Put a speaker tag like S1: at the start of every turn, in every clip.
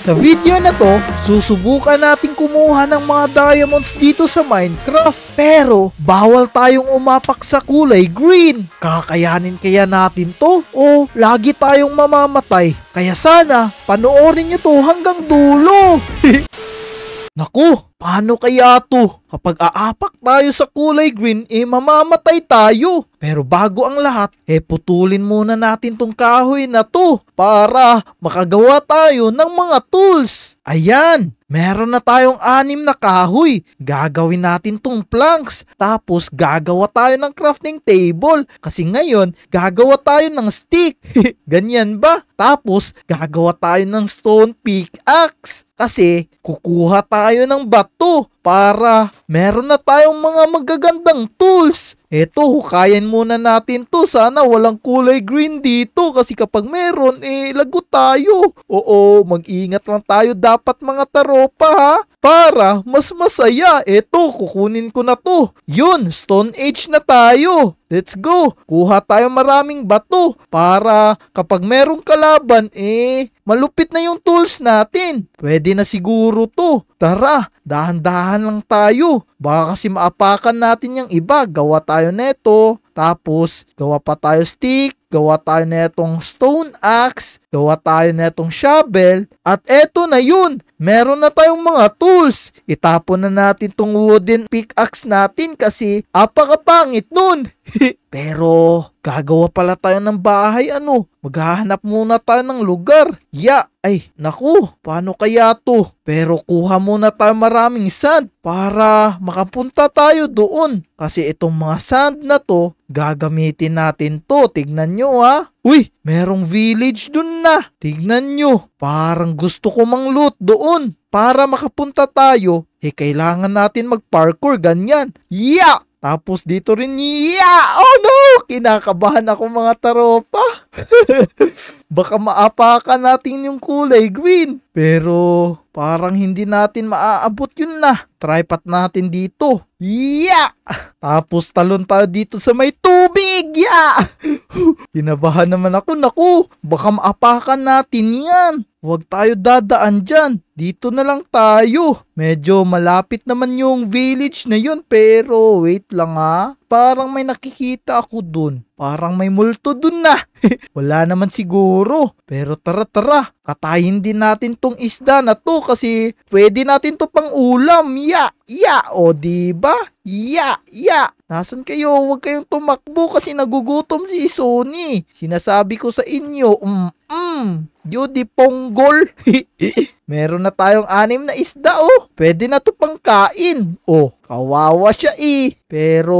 S1: Sa video na to, susubukan natin kumuha ng mga diamonds dito sa Minecraft. Pero, bawal tayong umapak sa kulay green. Kakayanin kaya natin to? O lagi tayong mamamatay? Kaya sana, panoorin nyo to hanggang dulo! Naku, Paano kaya to? Kapag aapak tayo sa kulay green, eh mamamatay tayo. Pero bago ang lahat, eh putulin muna natin tong kahoy na to para makagawa tayo ng mga tools. Ayan, meron na tayong anim na kahoy. Gagawin natin tong planks. Tapos gagawa tayo ng crafting table. Kasi ngayon, gagawa tayo ng stick. Ganyan ba? Tapos gagawa tayo ng stone pickaxe. Kasi kukuha tayo ng bat to para meron na tayong mga magagandang tools. Eto, hukayan muna natin to. Sana walang kulay green dito kasi kapag meron, eh, lagot tayo. Oo, mag-ingat lang tayo dapat mga taropa ha. Para mas masaya. Eto, kukunin ko na to. Yun, Stone Age na tayo. Let's go! Kuha tayo maraming bato para kapag merong kalaban, eh, malupit na yung tools natin. Pwede na siguro to. Tara, Dahan-dahan lang tayo. Baka kasi maapakan natin yung iba. Gawa tayo neto. Tapos, gawa pa tayo stick gawa tayo netong stone axe, gawa tayo netong shovel, at eto na yun, meron na tayong mga tools. Itapon na natin tong wooden pickaxe natin kasi apakapangit nun. Pero gagawa pala tayo ng bahay ano, maghahanap muna tayo ng lugar. Ya, yeah. ay naku, paano kaya to? Pero kuha muna tayo maraming sand para makapunta tayo doon. Kasi itong mga sand na to, Gagamitin natin to. Tignan nyo ha. Uy, merong village dun na. Tignan nyo. Parang gusto ko mang loot doon. Para makapunta tayo, eh kailangan natin mag-parkour ganyan. Yeah! Tapos dito rin, yeah! Oh no! Kinakabahan ako mga taropa. Baka maapakan natin yung kulay green. Pero parang hindi natin maaabot yun na. Tripat natin dito. Yeah! Tapos talon tayo dito sa may tubig. Yeah! Kinabahan naman ako. Naku, baka maapakan natin yan. Huwag tayo dadaan dyan. Dito na lang tayo. Medyo malapit naman yung village na yun pero wait lang ha. Parang may nakikita ako dun. Parang may multo dun na. Wala naman siguro. Pero tara tara, katayin din natin tong isda na to kasi pwede natin to pang ulam. Ya, ya. Yeah. O diba? Ya, ya. Nasaan kayo? Huwag kayong tumakbo kasi nagugutom si Sony. Sinasabi ko sa inyo, mm-mm, Judy Ponggol. Meron na tayong anim na isda oh. Pwede na to pang kain. Oh, kawawa siya eh. Pero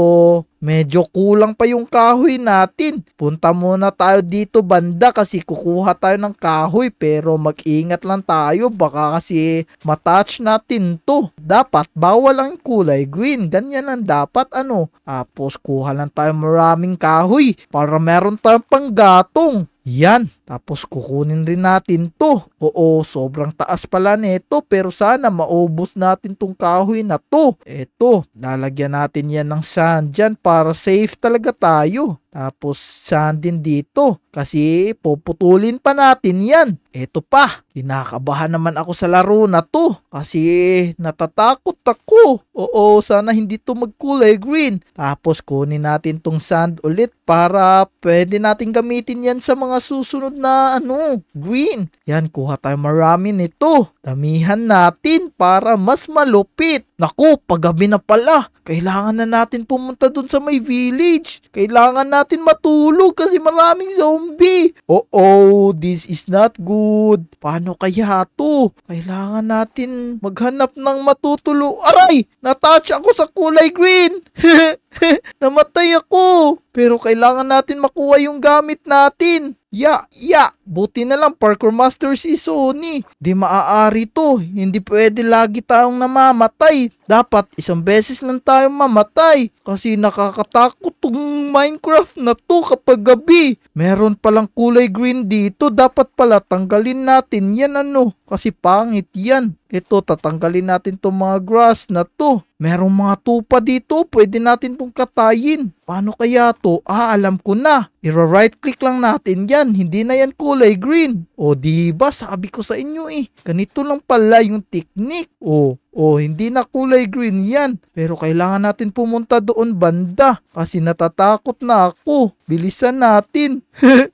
S1: Medyo kulang pa yung kahoy natin. Punta muna tayo dito banda kasi kukuha tayo ng kahoy pero mag-ingat lang tayo baka kasi matouch natin to. Dapat bawal ang kulay green. Ganyan ang dapat ano. Tapos kuha lang tayo maraming kahoy para meron tayong panggatong. Yan, tapos kukunin rin natin to. Oo, sobrang taas pala nito pero sana maubos natin tong kahoy na to. Eto, lalagyan natin yan ng sand dyan para safe talaga tayo. Tapos sand din dito kasi puputulin pa natin yan. Eto pa, kinakabahan naman ako sa laro na to kasi natatakot ako. Oo, sana hindi to magkulay green. Tapos kunin natin tong sand ulit para pwede natin gamitin yan sa mga susunod na ano, green. Yan, kuha tayo marami nito. Damihan natin para mas malupit. Naku, paggabi na pala. Kailangan na natin pumunta dun sa may village. Kailangan natin matulog kasi maraming zombie. Oh-oh, this is not good. Paano kaya to? Kailangan natin maghanap ng matutulog. Aray! Natouch ako sa kulay green. Namatay ako. Pero kailangan natin makuha yung gamit natin. Ya, ya, buti na lang parkour master si Sony. Di maaari to, hindi pwede lagi tayong namamatay. Dapat isang beses lang tayong mamatay. Kasi nakakatakot tong Minecraft na to kapag gabi. Meron palang kulay green dito, dapat pala tanggalin natin yan ano. Kasi pangit yan. Ito, tatanggalin natin tong mga grass na to. Merong mga tupa dito, pwede natin tong katayin. Paano kaya to? Ah, alam ko na i right click lang natin yan. Hindi na yan kulay green. O di ba sabi ko sa inyo eh. Ganito lang pala yung technique. O o hindi na kulay green yan. Pero kailangan natin pumunta doon banda. Kasi natatakot na ako. Bilisan natin.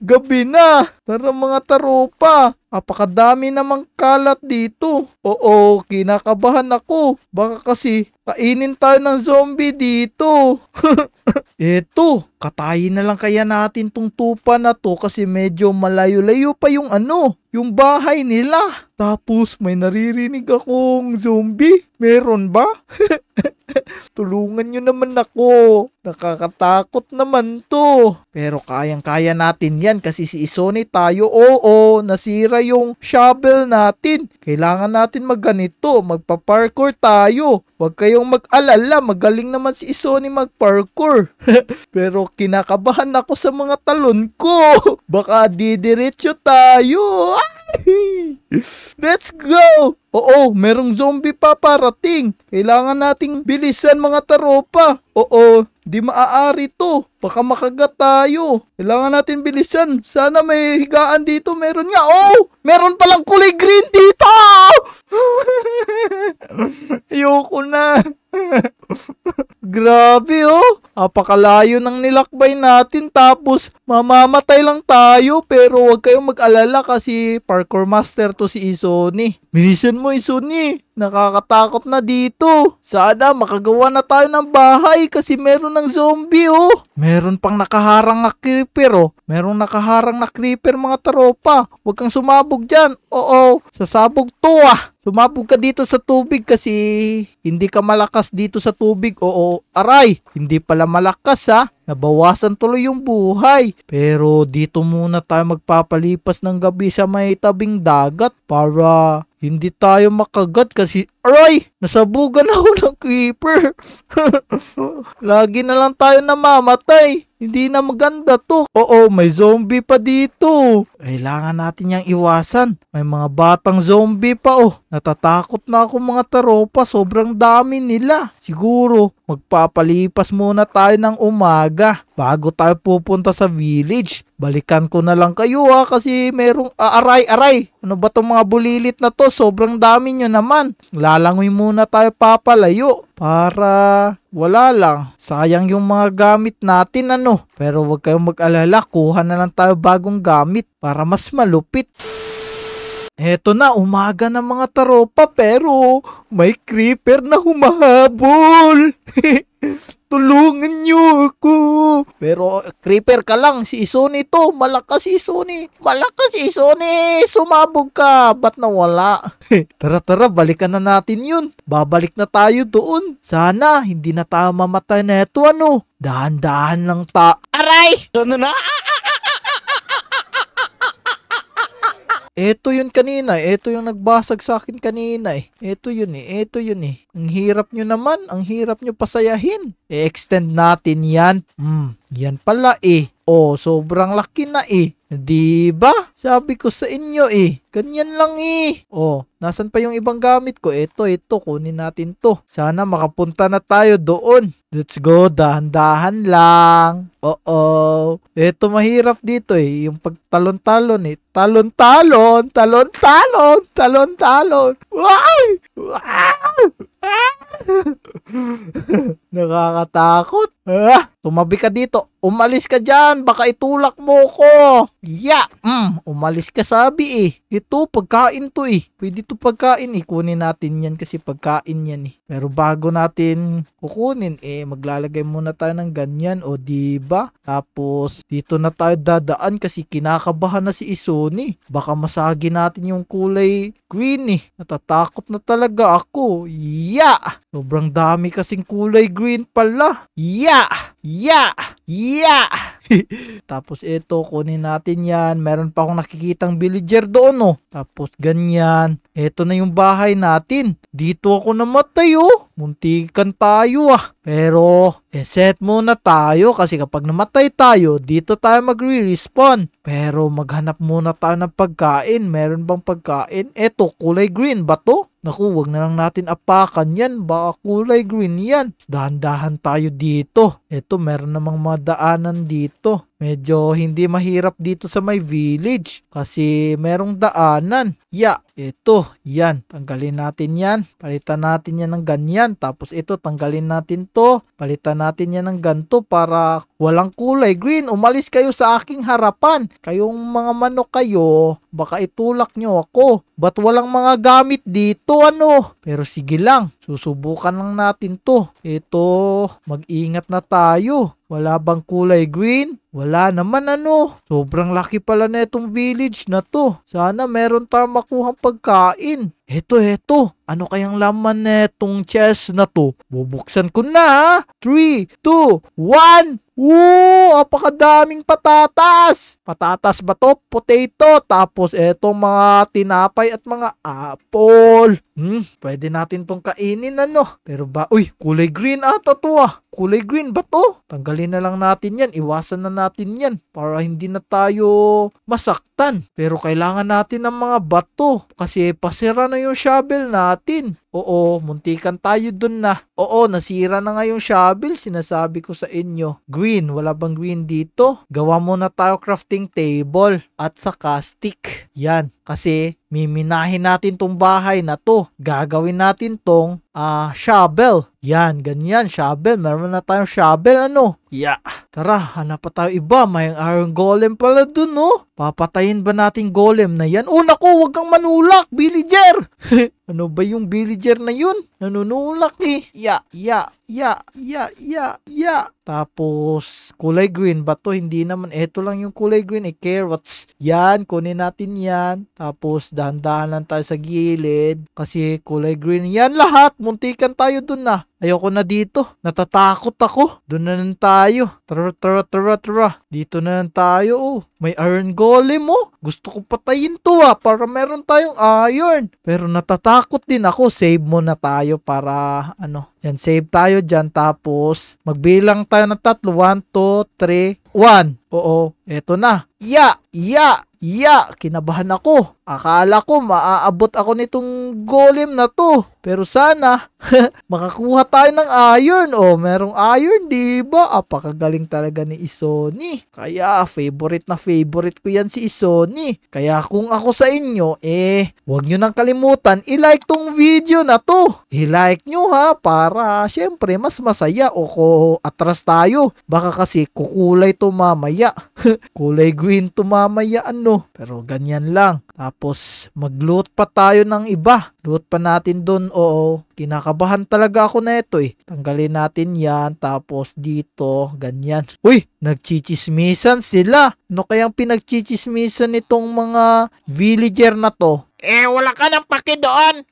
S1: Gabi na! Tara mga taropa! Apakadami namang kalat dito. Oo, kinakabahan ako. Baka kasi kainin tayo ng zombie dito. Eto, katayin na lang kaya natin tong tupa na to kasi medyo malayo-layo pa yung ano, yung bahay nila. Tapos may naririnig akong zombie. Meron ba? Tulungan nyo naman ako. Nakakatakot naman to. Pero kayang-kaya natin yan kasi si Isone tayo, oo, nasira yung shovel natin. Kailangan natin magganito, magpa-parkour tayo. Huwag kayong mag-alala, magaling naman si Isone mag-parkour. Pero kinakabahan ako sa mga talon ko. Baka didiretso tayo. Ah! Let's go! Oo, merong zombie pa parating. Kailangan nating bilisan mga taropa. Oo, di maaari to. Baka makagat tayo. Kailangan natin bilisan. Sana may higaan dito. Meron nga. Oh! Meron palang kulay green dito! Ayoko na. Grabe oh. Apakalayo ng nilakbay natin tapos mamamatay lang tayo pero huwag kayong mag-alala kasi parkour master to si Isoni. Bilisan mo Isoni. Nakakatakot na dito. Sana makagawa na tayo ng bahay kasi meron ng zombie oh. Mer Meron pang nakaharang na creeper oh. Meron nakaharang na creeper mga taropa. Huwag kang sumabog dyan. Oo, sasabog to ah. Sumabog ka dito sa tubig kasi hindi ka malakas dito sa tubig. Oo, aray, hindi pala malakas ah. Nabawasan tuloy yung buhay. Pero dito muna tayo magpapalipas ng gabi sa may tabing dagat para hindi tayo makagat kasi, aray! Nasabugan ako ng creeper. Lagi na lang tayo namamatay. Hindi na maganda to. Oo, may zombie pa dito. Kailangan natin yang iwasan. May mga batang zombie pa oh. Natatakot na ako mga taropa. Sobrang dami nila. Siguro, magpapalipas muna tayo ng umaga bago tayo pupunta sa village Balikan ko na lang kayo ha kasi merong ah, aray aray. Ano ba tong mga bulilit na to? Sobrang dami nyo naman. Lalangoy muna tayo papalayo para wala lang. Sayang yung mga gamit natin ano. Pero wag kayong mag-alala. Kuha na lang tayo bagong gamit para mas malupit. Eto na, umaga ng mga taropa pero may creeper na humahabol. Tulungan niyo ako. Pero creeper ka lang. Si Isoni to. Malakas si Isoni. Malakas si Isoni. Sumabog ka. Ba't nawala? Eh, tara tara. Balikan na natin yun. Babalik na tayo doon. Sana hindi na tayo mamatay na ito ano. Dahan-dahan lang ta. Aray! Ano na? Eto yun kanina, eto yung nagbasag sa akin kanina eh. Eto yun eh, eto yun eh. Ang hirap nyo naman, ang hirap nyo pasayahin. I-extend natin yan. Hmm, yan pala eh. Oh, sobrang laki na eh. Di ba? Sabi ko sa inyo eh. Ganyan lang eh. Oh, nasan pa yung ibang gamit ko? Ito, ito. Kunin natin to. Sana makapunta na tayo doon. Let's go. Dahan-dahan lang. Oo. Ito mahirap dito eh. Yung pagtalon-talon eh. Talon-talon! Talon-talon! Talon-talon! Wow! Nakakatakot. Ah, tumabi ka dito. Umalis ka dyan. Baka itulak mo ko. Yeah. Mm, umalis ka sabi eh. Ito, pagkain to eh. Pwede to pagkain eh. Kunin natin yan kasi pagkain yan eh. Pero bago natin kukunin eh, maglalagay muna tayo ng ganyan. O di ba? Tapos dito na tayo dadaan kasi kinakabahan na si Isoni. Baka masagi natin yung kulay green eh. Natatakot na talaga ako. Yeah! Sobrang dami kasing kulay green pala. Yeah! Yeah! Yeah! Tapos ito, kunin natin yan. Meron pa akong nakikitang villager doon, oh. Tapos ganyan. Ito na yung bahay natin. Dito ako namatay, oh. Muntikan tayo, ah. Pero, eh, set muna tayo kasi kapag namatay tayo, dito tayo magre-respawn. Pero maghanap muna tayo ng pagkain. Meron bang pagkain? Eto, kulay green Bato? Naku, wag na lang natin apakan yan. Baka kulay green yan. Dahan-dahan tayo dito. Eto, meron namang madaanan dito. Medyo hindi mahirap dito sa may village kasi merong daanan. Ya, yeah, ito, yan. Tanggalin natin yan. Palitan natin yan ng ganyan. Tapos ito, tanggalin natin ganto. Palitan natin yan ng ganto para walang kulay green. Umalis kayo sa aking harapan. Kayong mga manok kayo, baka itulak nyo ako. Ba't walang mga gamit dito ano? Pero sige lang, susubukan lang natin to. Ito, mag-ingat na tayo. Wala bang kulay green? Wala naman ano. Sobrang laki pala na itong village na to. Sana meron tayong makuhang pagkain. Eto, eto. Ano kayang laman na itong chest na to? Bubuksan ko na ha? 3, 2, 1! Woo! Apakadaming patatas! Patatas ba to? Potato. Tapos eto mga tinapay at mga apple. Hmm, pwede natin tong kainin ano. Pero ba, uy, kulay green ata to ah kulay green ba to? Tanggalin na lang natin yan, iwasan na natin yan para hindi na tayo masaktan. Pero kailangan natin ng mga bato kasi pasira na yung shovel natin. Oo, muntikan tayo dun na. Oo, nasira na nga yung shovel, sinasabi ko sa inyo. Green, wala bang green dito? Gawa mo na tayo crafting table at sa stick. Yan, kasi miminahin natin tong bahay na to. Gagawin natin tong uh, shovel. Yan, ganyan, shovel. Meron na tayong shovel, ano? Yeah. Tara, hanap pa tayo iba. May iron golem pala dun, no? Oh. Papatayin ba natin golem na yan? Oh, nako, wag kang manulak, villager! Ano ba yung villager na yun? Nanunulak eh. Ya, ya, ya, ya, ya, ya. Tapos, kulay green bato Hindi naman. Ito lang yung kulay green eh. Carrots. Yan, kunin natin yan. Tapos, dahan-dahan lang tayo sa gilid. Kasi kulay green. Yan lahat. Muntikan tayo dun na. Ah. Ayoko na dito. Natatakot ako. Doon na lang tayo. Tara, tara, tara, tara. Dito na lang tayo, oh. May iron golem, oh. Gusto ko patayin to, ah. Para meron tayong iron. Pero natatakot din ako. Save mo na tayo para, ano, yan, save tayo dyan. Tapos, magbilang tayo ng tatlo. 1, 2, 3, 1. Oo, eto na. Ya! Ya! Ya! Kinabahan ako. Akala ko maaabot ako nitong golem na to. Pero sana, makakuha tayo ng iron. O, oh, merong iron, di ba? Apakagaling talaga ni Isoni. Kaya, favorite na favorite ko yan si Isoni. Kaya kung ako sa inyo, eh, huwag nyo nang kalimutan, ilike tong video na to. I-like nyo ha, para para syempre mas masaya o ko atras tayo. Baka kasi kukulay to mamaya. kulay green to mamaya ano. Pero ganyan lang. Tapos magluot pa tayo ng iba. Luot pa natin doon. Oo, kinakabahan talaga ako na ito eh. Tanggalin natin yan. Tapos dito, ganyan. Uy, nagchichismisan sila. No kayang pinagchichismisan nitong mga villager na to? Eh, wala ka ng paki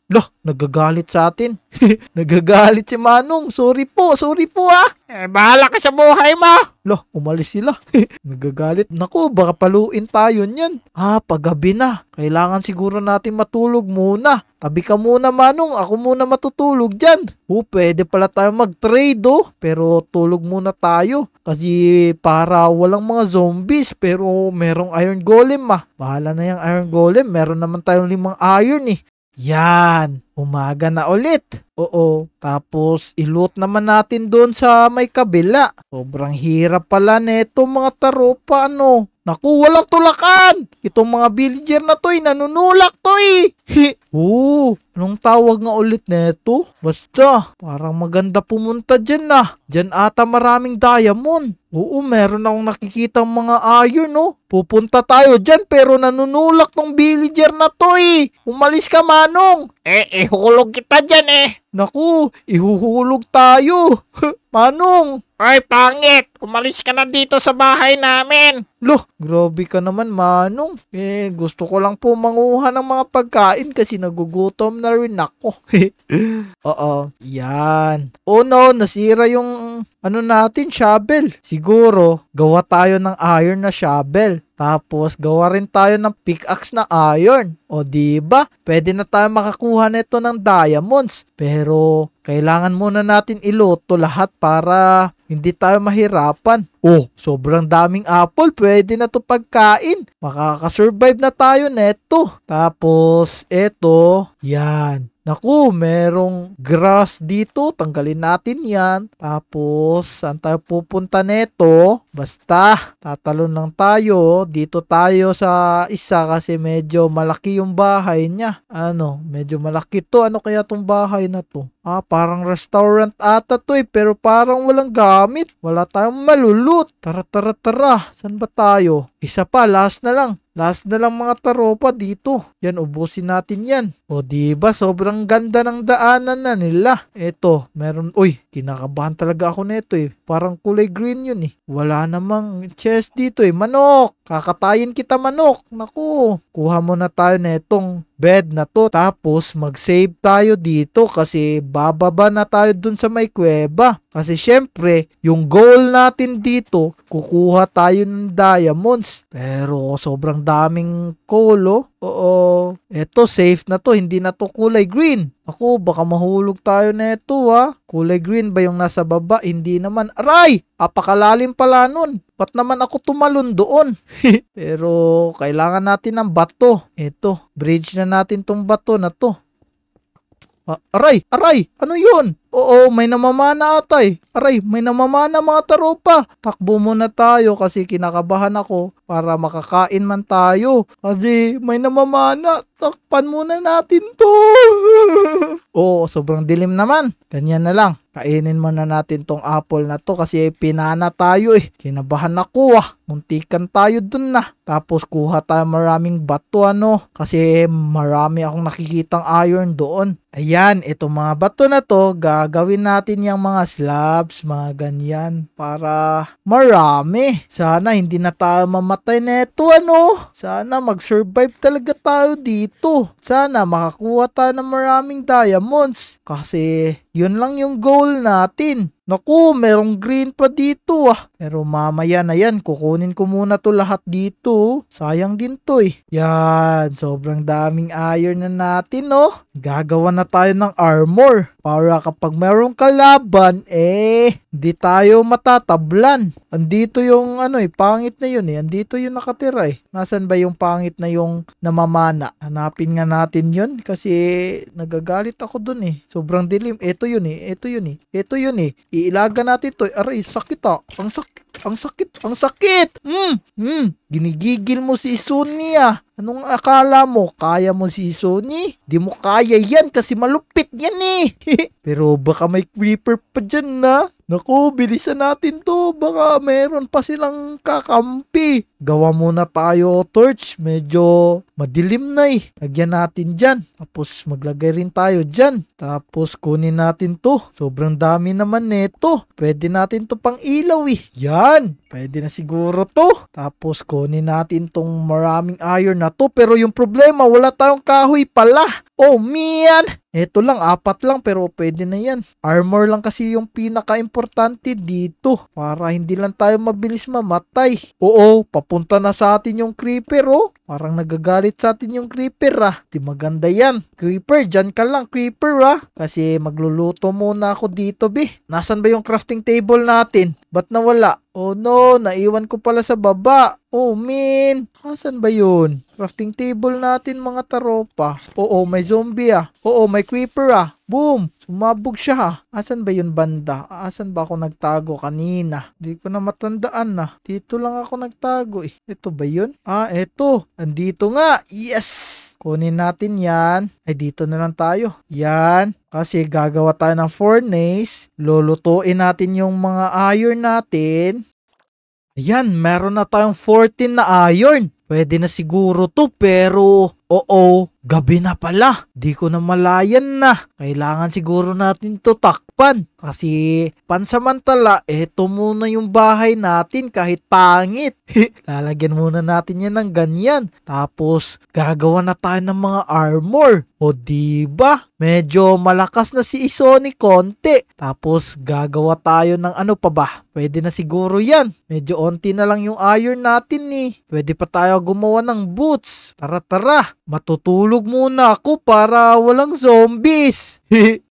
S1: Loh, nagagalit sa atin. nagagalit si Manong. Sorry po, sorry po ah. Eh, bahala ka sa buhay mo. Loh, umalis sila. nagagalit. Naku, baka paluin pa tayo niyan. Ah, paggabi na. Kailangan siguro natin matulog muna. Tabi ka muna Manong, ako muna matutulog dyan. Oh, pwede pala tayo mag-trade oh. Pero tulog muna tayo. Kasi para walang mga zombies pero merong iron golem ah. Bahala na yung iron golem. Meron naman tayong limang iron eh. Yan, umaga na ulit. Oo, tapos ilut naman natin doon sa may kabila. Sobrang hirap pala neto mga taropa ano. Naku, walang tulakan! Itong mga villager na to'y eh, nanunulak to'y! Eh! Oo, oh, anong tawag nga ulit neto? Basta, parang maganda pumunta dyan na. Ah. Diyan ata maraming diamond. Oo, meron akong nakikita mga iron, no? Oh. Pupunta tayo diyan, pero nanunulak ng villager na to, eh. Umalis ka, Manong. Eh, ihulog kita dyan, eh. Naku, ihuhulog tayo. Manong. Ay, pangit. Umalis ka na dito sa bahay namin. Loh, grabe ka naman, Manong. Eh, gusto ko lang po manguha ng mga pagkain kasi nagugutom na rin ako. Oo, yan. Oh no, nasira yung ano natin, shovel. Siguro, gawa tayo ng iron na shovel. Tapos, gawa rin tayo ng pickaxe na iron. O, di ba? Pwede na tayo makakuha nito ng diamonds. Pero, kailangan muna natin iloto lahat para hindi tayo mahirapan. Oh, sobrang daming apple. Pwede na to pagkain. Makakasurvive na tayo neto. Tapos, eto. Yan. Naku, merong grass dito. Tanggalin natin yan. Tapos, saan tayo pupunta neto? Basta, tatalon lang tayo. Dito tayo sa isa kasi medyo malaki yung bahay niya. Ano, medyo malaki to. Ano kaya tong bahay na to? Ah, parang restaurant ata to eh, pero parang walang gamit. Wala tayong malulut. Tara, tara, tara. San ba tayo? Isa pa, last na lang. Last na lang mga taropa dito. Yan, ubusin natin yan. O diba, sobrang ganda ng daanan na nila. Eto, meron, uy, kinakabahan talaga ako nito eh. Parang kulay green yun eh. Wala namang chest dito eh. Manok! Kakatayin kita manok! Naku! Kuha muna tayo na itong bed na to. Tapos mag-save tayo dito kasi bababa na tayo dun sa may kuweba. Kasi syempre, yung goal natin dito, kukuha tayo ng diamonds. Pero sobrang daming kolo. Oo, eto safe na to, hindi na to kulay green. Ako, baka mahulog tayo neto ha. Kulay green ba yung nasa baba? Hindi naman. Aray! Apakalalim pala nun. Ba't naman ako tumalon doon? Pero kailangan natin ng bato. Ito, bridge na natin tong bato na to. Ah, aray! Aray! Ano yun? Oo, may namamana atay. Aray, may namamana mga taropa. Takbo muna tayo kasi kinakabahan ako para makakain man tayo. Kasi may namamana. Takpan muna natin to. Oo, sobrang dilim naman. Ganyan na lang. Kainin muna natin tong apple na to kasi pinana tayo eh. Kinabahan ako ah. Muntikan tayo dun na. Tapos kuha tayo maraming bato ano. Kasi marami akong nakikitang iron doon. Ayan, itong mga bato na to, guys gawin natin yung mga slabs, mga ganyan, para marami. Sana hindi na tayo mamatay neto, ano? Sana mag-survive talaga tayo dito. Sana makakuha tayo ng maraming diamonds. Kasi, yun lang yung goal natin. Naku, merong green pa dito ah. Pero mamaya na yan, kukunin ko muna to lahat dito. Sayang din to eh. Yan, sobrang daming iron na natin no. Gagawa na tayo ng armor. Para kapag merong kalaban, eh, Di tayo matatablan. Andito yung ano eh, pangit na yun eh. Andito yung nakatira eh. Nasaan ba yung pangit na yung namamana? Hanapin nga natin yun kasi nagagalit ako dun eh. Sobrang dilim. Ito yun eh. Ito yun eh. Ito yun eh. Iilaga natin to. Aray, sakit ah. Ang sakit ang sakit, ang sakit! Hmm, hmm, ginigigil mo si Suni ah. Anong akala mo? Kaya mo si Sony? Di mo kaya yan kasi malupit yan eh. Pero baka may creeper pa dyan na. Ah. Naku, bilisan natin to. Baka meron pa silang kakampi gawa muna tayo torch. Medyo madilim na eh. Lagyan natin dyan. Tapos maglagay rin tayo dyan. Tapos kunin natin to. Sobrang dami naman neto. Pwede natin to pang ilaw eh. Yan. Pwede na siguro to. Tapos kunin natin tong maraming iron na to. Pero yung problema, wala tayong kahoy pala. Oh man! Ito lang, apat lang pero pwede na yan. Armor lang kasi yung pinaka-importante dito para hindi lang tayo mabilis mamatay. Oo, papunta na sa atin yung creeper oh. Parang nagagalit sa atin yung creeper ah. Di maganda yan. Creeper, dyan ka lang creeper ah. Kasi magluluto muna ako dito be. Nasaan ba yung crafting table natin? Ba't nawala? Oh no, naiwan ko pala sa baba. Oh man, asan ba yun? Crafting table natin mga taropa. Oo, may zombie ah. Oo, may creeper ah. Boom! Sumabog siya ha. Ah. Asan ba yun banda? Asan ba ako nagtago kanina? Hindi ko na matandaan na. Ah. Dito lang ako nagtago eh. Ito ba yun? Ah, eto. Andito nga. Yes! Kunin natin yan. Ay, dito na lang tayo. Yan. Kasi gagawa tayo ng furnace. Lulutuin natin yung mga iron natin. Ayan, meron na tayong 14 na iron. Pwede na siguro to pero oo, gabi na pala. Di ko na malayan na. Kailangan siguro natin to tak pan. Kasi pansamantala, eto muna yung bahay natin kahit pangit. Lalagyan muna natin yan ng ganyan. Tapos gagawa na tayo ng mga armor. O di ba? Medyo malakas na si Isoni konti. Tapos gagawa tayo ng ano pa ba? Pwede na siguro yan. Medyo onti na lang yung iron natin ni. Eh. Pwede pa tayo gumawa ng boots. Tara tara, matutulog muna ako para walang zombies.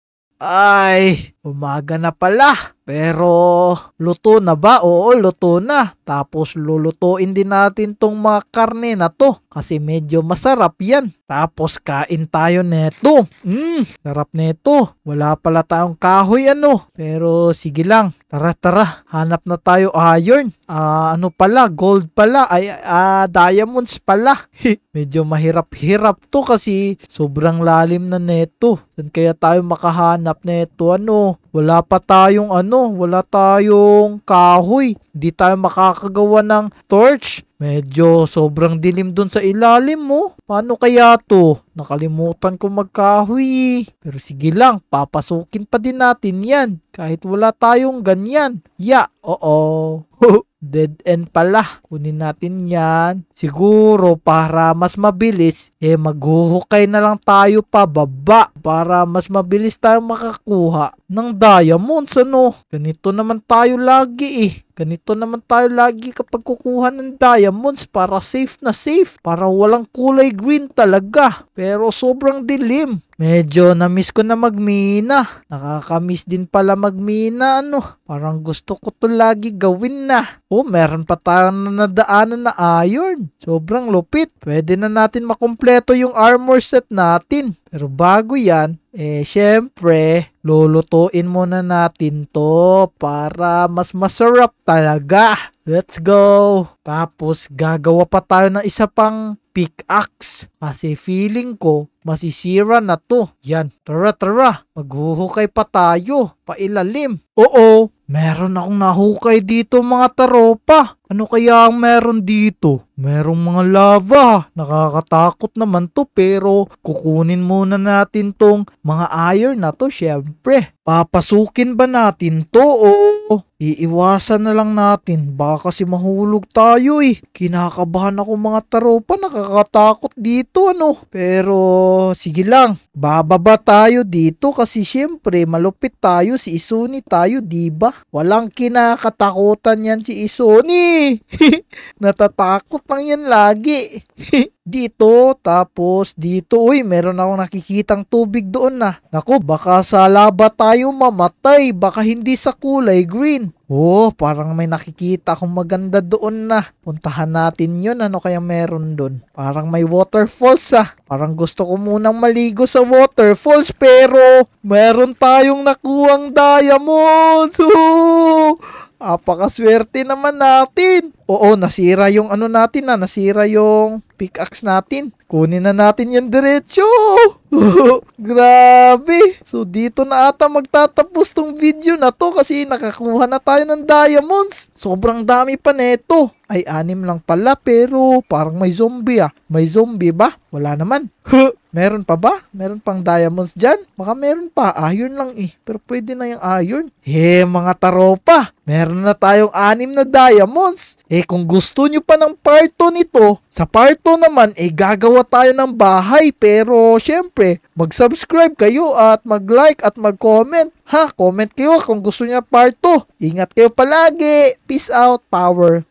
S1: Ay, umaga na pala. Pero, luto na ba? Oo, luto na. Tapos, lulutuin din natin tong mga karne na to. Kasi medyo masarap yan. Tapos, kain tayo neto. Mmm, sarap neto. Wala pala tayong kahoy ano. Pero, sige lang. Tara, tara. Hanap na tayo iron. Ah, uh, ano pala? Gold pala. Ay, uh, diamonds pala. medyo mahirap-hirap to kasi sobrang lalim na neto. Saan kaya tayo makahanap neto ano? Wala pa tayong ano, wala tayong kahoy. Di tayo makakagawa ng torch. Medyo sobrang dilim dun sa ilalim mo. Oh. Paano kaya to? Nakalimutan ko magkahoy. Eh. Pero sige lang, papasukin pa din natin yan. Kahit wala tayong ganyan. Ya, yeah, oo. dead end pala. Kunin natin yan. Siguro para mas mabilis, eh maghuhukay na lang tayo pababa para mas mabilis tayo makakuha ng diamonds ano. Ganito naman tayo lagi eh. Ganito naman tayo lagi kapag kukuha ng diamonds para safe na safe. Para walang kulay green talaga. Pero sobrang dilim. Medyo na-miss ko na magmina. Nakakamiss din pala magmina ano. Parang gusto ko to lagi gawin na. Oh, meron pa tayong nadaanan na iron. Sobrang lupit. Pwede na natin makumpleto yung armor set natin. Pero bago yan, eh, syempre, lulutuin muna natin to para mas masarap talaga. Let's go! Tapos, gagawa pa tayo ng isa pang pickaxe. Kasi feeling ko, masisira na to. Yan, tara tara, maghuhukay pa tayo, pailalim. Oo, meron akong nahukay dito mga taropa. Ano kaya ang meron dito? Merong mga lava. Nakakatakot naman to pero kukunin muna natin tong mga iron na to syempre. Papasukin ba natin to o iiwasan na lang natin? Baka kasi mahulog tayo eh. Kinakabahan ako mga taropa. Nakakatakot dito ano. Pero sige lang. Bababa tayo dito kasi syempre malupit tayo si Isuni tayo ba? Diba? Walang kinakatakutan yan si Isuni eh. Natatakot lang yan lagi. dito, tapos dito. Uy, meron akong nakikitang tubig doon na. Naku, baka sa laba tayo mamatay. Baka hindi sa kulay green. Oh, parang may nakikita akong maganda doon na. Puntahan natin yon Ano kaya meron doon? Parang may waterfalls ah. Parang gusto ko munang maligo sa waterfalls pero meron tayong nakuhang diamonds. Oh! Apakaswerte naman natin. Oo, nasira yung ano natin na, ah, nasira yung pickaxe natin. Kunin na natin yung diretsyo. Grabe. So dito na ata magtatapos tong video na to kasi nakakuha na tayo ng diamonds. Sobrang dami pa neto. Ay anim lang pala pero parang may zombie ah. May zombie ba? Wala naman. Meron pa ba? Meron pang diamonds dyan? Baka meron pa. Iron lang eh. Pero pwede na yung iron. Eh, mga taropa. Meron na tayong anim na diamonds. Eh, kung gusto nyo pa ng part 2 nito, sa part 2 naman, eh, gagawa tayo ng bahay. Pero, syempre, mag-subscribe kayo at mag-like at mag-comment. Ha, comment kayo kung gusto niya part 2. Ingat kayo palagi. Peace out, power.